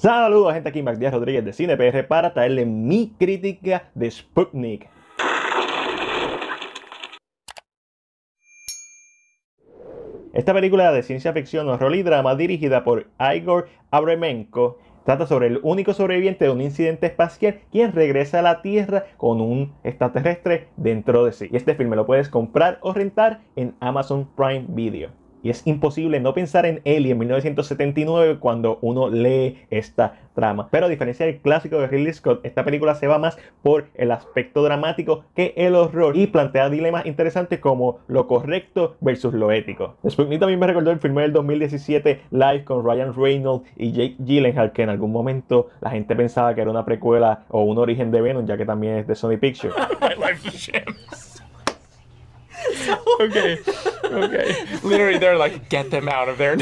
Saludos gente, aquí Magdías Rodríguez de CinePR para traerle mi crítica de Sputnik. Esta película de ciencia ficción, rol y drama dirigida por Igor Abremenko trata sobre el único sobreviviente de un incidente espacial quien regresa a la Tierra con un extraterrestre dentro de sí. Y este filme lo puedes comprar o rentar en Amazon Prime Video. Y es imposible no pensar en Ellie en 1979 cuando uno lee esta trama. Pero a diferencia del clásico de Ridley Scott, esta película se va más por el aspecto dramático que el horror y plantea dilemas interesantes como lo correcto versus lo ético. ni también me recordó el filme del 2017 Live con Ryan Reynolds y Jake Gyllenhaal, que en algún momento la gente pensaba que era una precuela o un origen de Venom, ya que también es de Sony Pictures. okay. Literally, they're like, get them out of there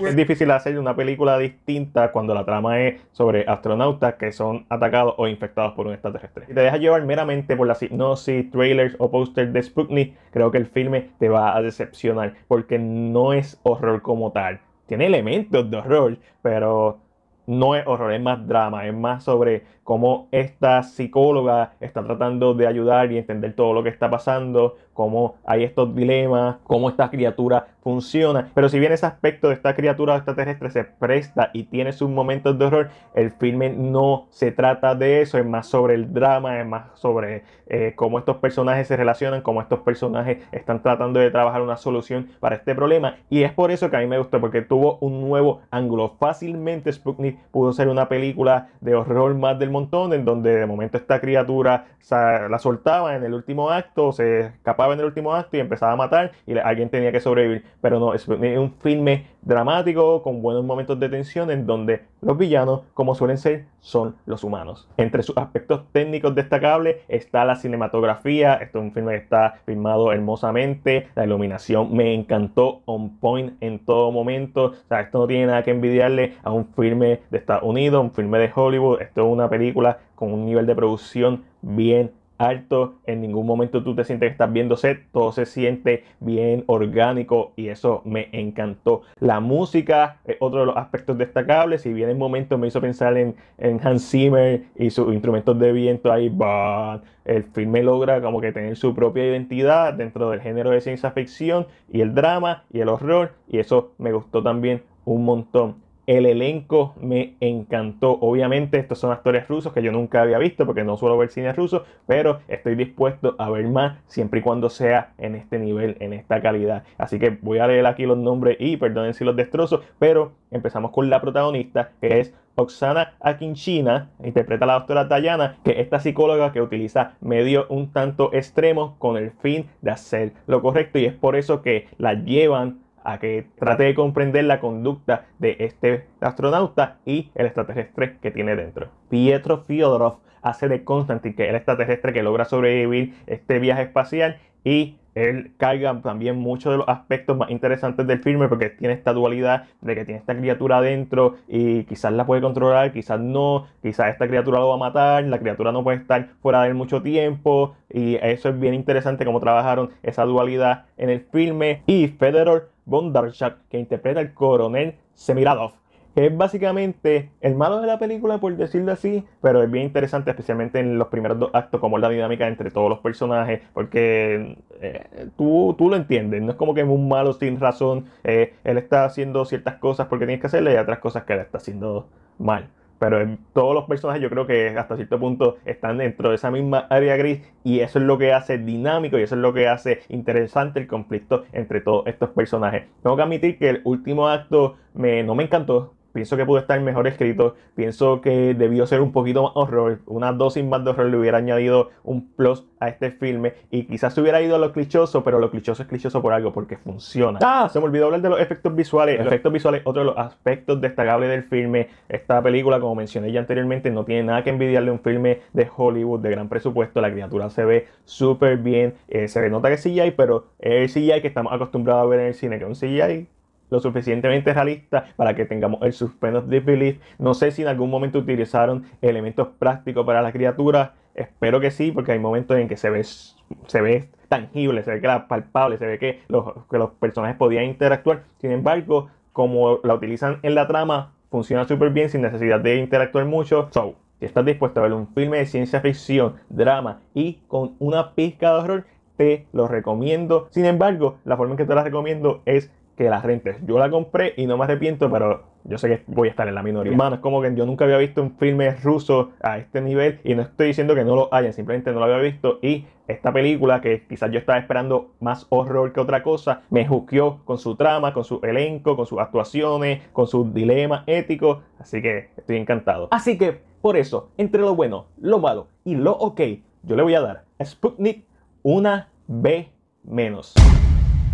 Es difícil hacer una película distinta cuando la trama es sobre astronautas que son atacados o infectados por un extraterrestre. Si te dejas llevar meramente por la hipnosis, trailers o posters de Sputnik, creo que el filme te va a decepcionar porque no es horror como tal. Tiene elementos de horror, pero no es horror, es más drama, es más sobre cómo esta psicóloga está tratando de ayudar y entender todo lo que está pasando, cómo hay estos dilemas, cómo esta criatura funciona. Pero si bien ese aspecto de esta criatura extraterrestre se presta y tiene sus momentos de horror, el filme no se trata de eso, es más sobre el drama, es más sobre eh, cómo estos personajes se relacionan, cómo estos personajes están tratando de trabajar una solución para este problema. Y es por eso que a mí me gustó, porque tuvo un nuevo ángulo. Fácilmente Sputnik pudo ser una película de horror más del montón, en donde de momento esta criatura la soltaba en el último acto, se escapaba en el último acto y empezaba a matar y alguien tenía que sobrevivir. Pero no, es un filme dramático con buenos momentos de tensión en donde los villanos, como suelen ser, son los humanos. Entre sus aspectos técnicos destacables está la cinematografía. Esto es un filme que está filmado hermosamente. La iluminación me encantó, on point en todo momento. sea, esto no tiene nada que envidiarle a un filme de Estados Unidos, un filme de Hollywood. Esto es una película con un nivel de producción bien alto, en ningún momento tú te sientes que estás viendo set, todo se siente bien orgánico y eso me encantó. La música es otro de los aspectos destacables, si bien en momentos me hizo pensar en, en Hans Zimmer y sus instrumentos de viento ahí, va el filme logra como que tener su propia identidad dentro del género de ciencia ficción y el drama y el horror y eso me gustó también un montón. El elenco me encantó. Obviamente estos son actores rusos que yo nunca había visto porque no suelo ver cine ruso, pero estoy dispuesto a ver más siempre y cuando sea en este nivel, en esta calidad. Así que voy a leer aquí los nombres y perdonen si los destrozo, pero empezamos con la protagonista que es Oksana Akinchina, interpreta la doctora Tayana, que esta psicóloga que utiliza medios un tanto extremo con el fin de hacer lo correcto y es por eso que la llevan a que trate de comprender la conducta de este astronauta y el extraterrestre que tiene dentro. Pietro Fiodorov hace de Constantine, que es el extraterrestre que logra sobrevivir este viaje espacial y él carga también muchos de los aspectos más interesantes del filme porque tiene esta dualidad de que tiene esta criatura adentro y quizás la puede controlar, quizás no, quizás esta criatura lo va a matar, la criatura no puede estar fuera de él mucho tiempo y eso es bien interesante como trabajaron esa dualidad en el filme y Federer Darchak, que interpreta al coronel Semiradov, que es básicamente el malo de la película, por decirlo así, pero es bien interesante, especialmente en los primeros dos actos, como la dinámica entre todos los personajes, porque eh, tú, tú, lo entiendes, no es como que es un malo sin razón, eh, él está haciendo ciertas cosas porque tiene que hacerle y otras cosas que él está haciendo mal pero en todos los personajes yo creo que hasta cierto punto están dentro de esa misma área gris y eso es lo que hace dinámico y eso es lo que hace interesante el conflicto entre todos estos personajes. Tengo que admitir que el último acto me, no me encantó, pienso que pudo estar mejor escrito, pienso que debió ser un poquito más horror, una dosis más de horror le hubiera añadido un plus a este filme y quizás se hubiera ido a lo clichoso, pero lo clichoso es clichoso por algo, porque funciona. Ah, se me olvidó hablar de los efectos visuales, efectos visuales, otro de los aspectos destacables del filme, esta película, como mencioné ya anteriormente, no tiene nada que envidiarle un filme de Hollywood de gran presupuesto, la criatura se ve súper bien, eh, se nota que es CGI, pero es el CGI que estamos acostumbrados a ver en el cine, que es un CGI lo suficientemente realista para que tengamos el suspense de disbelief. No sé si en algún momento utilizaron elementos prácticos para las criaturas. Espero que sí, porque hay momentos en que se ve, se ve tangible, se ve que era palpable, se ve que los, que los personajes podían interactuar. Sin embargo, como la utilizan en la trama, funciona súper bien sin necesidad de interactuar mucho. So, si estás dispuesto a ver un filme de ciencia ficción, drama y con una pizca de horror, te lo recomiendo. Sin embargo, la forma en que te la recomiendo es que las rentes. Yo la compré y no me arrepiento, pero yo sé que voy a estar en la minoría. Hermano, es como que yo nunca había visto un filme ruso a este nivel y no estoy diciendo que no lo hayan, simplemente no lo había visto y esta película que quizás yo estaba esperando más horror que otra cosa, me juzgó con su trama, con su elenco, con sus actuaciones, con sus dilemas éticos, así que estoy encantado. Así que por eso, entre lo bueno, lo malo y lo ok, yo le voy a dar a Sputnik una B menos.